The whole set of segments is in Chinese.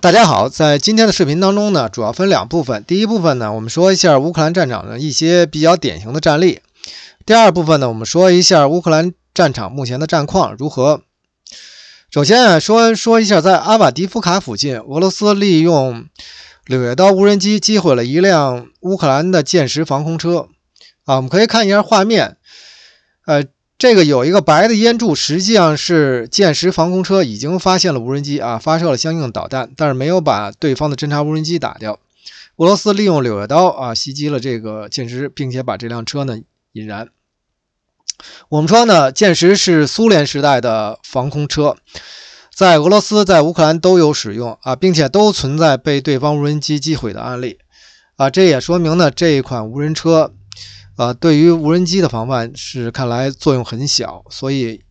大家好，在今天的视频当中呢，主要分两部分。第一部分呢，我们说一下乌克兰战场的一些比较典型的战例；第二部分呢，我们说一下乌克兰战场目前的战况如何。首先啊，说说一下在阿瓦迪夫卡附近，俄罗斯利用柳叶刀无人机击毁了一辆乌克兰的箭十防空车。啊，我们可以看一下画面，呃。这个有一个白的烟柱，实际上是歼石防空车已经发现了无人机啊，发射了相应的导弹，但是没有把对方的侦察无人机打掉。俄罗斯利用柳叶刀啊袭击了这个歼石，并且把这辆车呢引燃。我们说呢，歼石是苏联时代的防空车，在俄罗斯、在乌克兰都有使用啊，并且都存在被对方无人机击毁的案例啊。这也说明呢，这一款无人车。呃，对于无人机的防范是看来作用很小，所以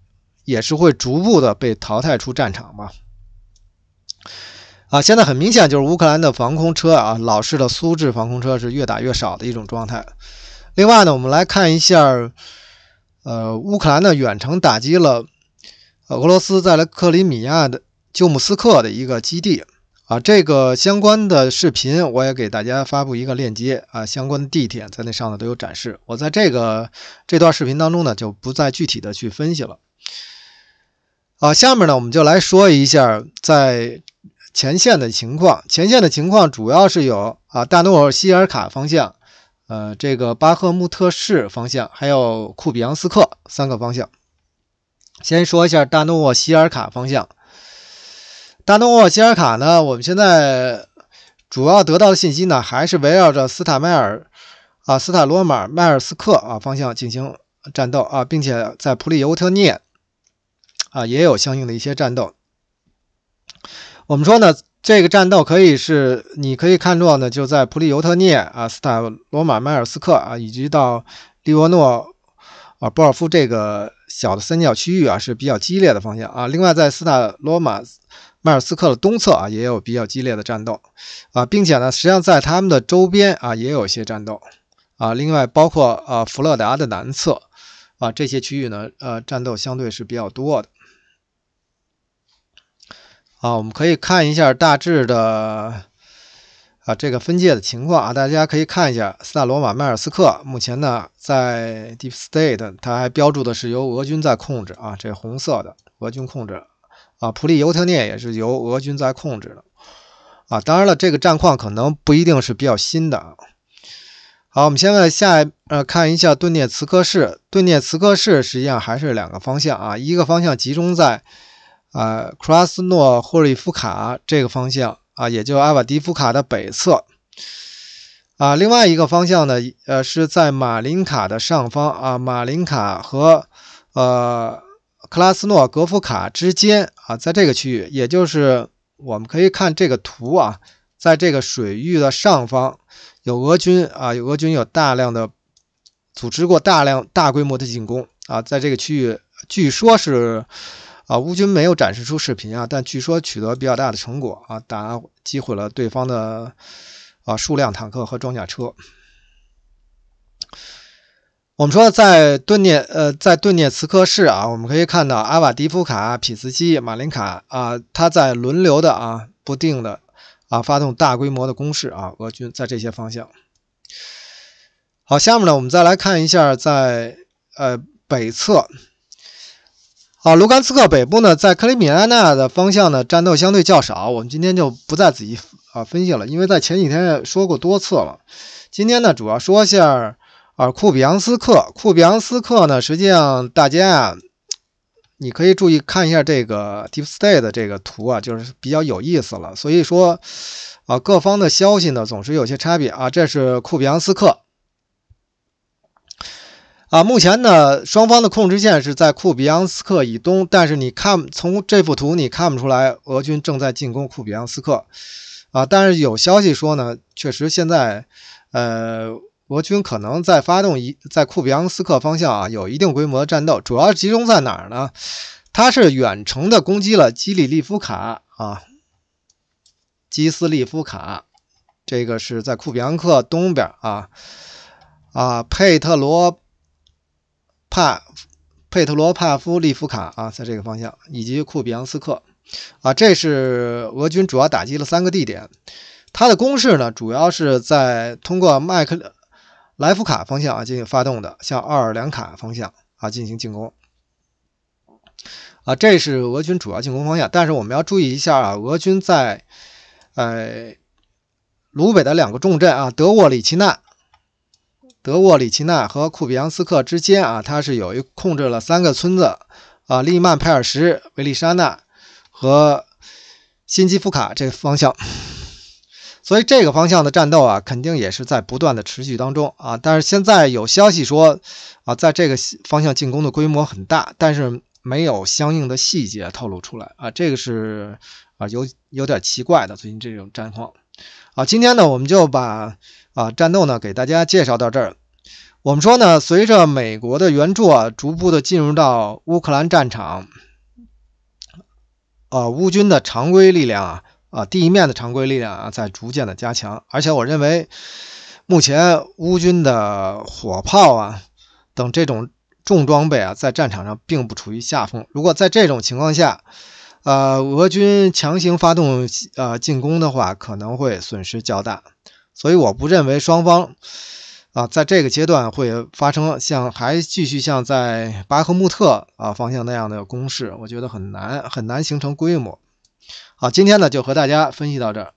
也是会逐步的被淘汰出战场吧。啊，现在很明显就是乌克兰的防空车啊，老式的苏制防空车是越打越少的一种状态。另外呢，我们来看一下，呃，乌克兰的远程打击了俄罗斯在克里米亚的旧木斯克的一个基地。啊，这个相关的视频我也给大家发布一个链接啊，相关地点在那上头都有展示。我在这个这段视频当中呢就不再具体的去分析了。啊，下面呢我们就来说一下在前线的情况，前线的情况主要是有啊，大尔希尔卡方向，呃，这个巴赫穆特市方向，还有库比扬斯克三个方向。先说一下大沃希尔卡方向。大东希尔卡呢？我们现在主要得到的信息呢，还是围绕着斯塔迈尔啊、斯塔罗马迈尔斯克啊方向进行战斗啊，并且在普里尤特涅啊也有相应的一些战斗。我们说呢，这个战斗可以是，你可以看作呢，就在普里尤特涅啊、斯塔罗马迈尔斯克啊，以及到利沃诺啊、波尔夫这个小的三角区域啊是比较激烈的方向啊。另外，在斯塔罗马。迈尔斯克的东侧啊也有比较激烈的战斗啊，并且呢，实际上在他们的周边啊也有一些战斗啊。另外包括啊弗勒达的南侧啊这些区域呢呃战斗相对是比较多的啊。我们可以看一下大致的啊这个分界的情况啊，大家可以看一下斯大罗马迈尔斯克目前呢在 Deep State 它还标注的是由俄军在控制啊，这红色的俄军控制。啊，普利尤特涅也是由俄军在控制的啊。当然了，这个战况可能不一定是比较新的啊。好，我们现在下呃，看一下顿涅茨克市。顿涅茨克市实际上还是两个方向啊，一个方向集中在呃克拉斯诺霍利夫卡这个方向啊，也就阿瓦迪夫卡的北侧啊。另外一个方向呢，呃，是在马林卡的上方啊，马林卡和呃。克拉斯诺格夫卡之间啊，在这个区域，也就是我们可以看这个图啊，在这个水域的上方有俄军啊，有俄军有大量的组织过大量大规模的进攻啊，在这个区域，据说是啊，乌军没有展示出视频啊，但据说取得比较大的成果啊，打击毁了对方的啊数辆坦克和装甲车。我们说，在顿涅呃，在顿涅茨克市啊，我们可以看到阿瓦迪夫卡、匹茨基、马林卡啊，他在轮流的啊、不定的啊，发动大规模的攻势啊。俄军在这些方向。好，下面呢，我们再来看一下，在呃北侧啊，卢甘斯克北部呢，在克里米亚纳的方向呢，战斗相对较少，我们今天就不再仔细啊分析了，因为在前几天说过多次了。今天呢，主要说一下。而库比扬斯克，库比扬斯克呢？实际上，大家啊，你可以注意看一下这个 DeepState 的这个图啊，就是比较有意思了。所以说，啊，各方的消息呢，总是有些差别啊。这是库比扬斯克，啊，目前呢，双方的控制线是在库比扬斯克以东，但是你看，从这幅图你看不出来俄军正在进攻库比扬斯克啊。但是有消息说呢，确实现在，呃。俄军可能在发动一在库比扬斯克方向啊，有一定规模的战斗，主要集中在哪儿呢？它是远程的攻击了基里利夫卡啊，基斯利夫卡，这个是在库比扬克东边啊，啊，佩特罗帕佩特罗帕夫利夫卡啊，在这个方向，以及库比扬斯克啊，这是俄军主要打击了三个地点，它的攻势呢，主要是在通过麦克。莱夫卡方向啊进行发动的，向奥尔良卡方向啊进行进攻，啊，这是俄军主要进攻方向。但是我们要注意一下啊，俄军在呃鲁北的两个重镇啊德沃里奇纳、德沃里奇纳和库比扬斯克之间啊，它是有一控制了三个村子啊利曼派尔什、维利沙纳和辛基夫卡这个方向。所以这个方向的战斗啊，肯定也是在不断的持续当中啊。但是现在有消息说，啊，在这个方向进攻的规模很大，但是没有相应的细节透露出来啊。这个是啊，有有点奇怪的最近这种战况啊。今天呢，我们就把啊战斗呢给大家介绍到这儿。我们说呢，随着美国的援助啊逐步的进入到乌克兰战场，啊，乌军的常规力量啊。啊，地面的常规力量啊，在逐渐的加强，而且我认为，目前乌军的火炮啊等这种重装备啊，在战场上并不处于下风。如果在这种情况下，呃，俄军强行发动呃进攻的话，可能会损失较大。所以我不认为双方啊，在这个阶段会发生像还继续像在巴赫穆特啊方向那样的攻势，我觉得很难很难形成规模。好，今天呢就和大家分析到这儿。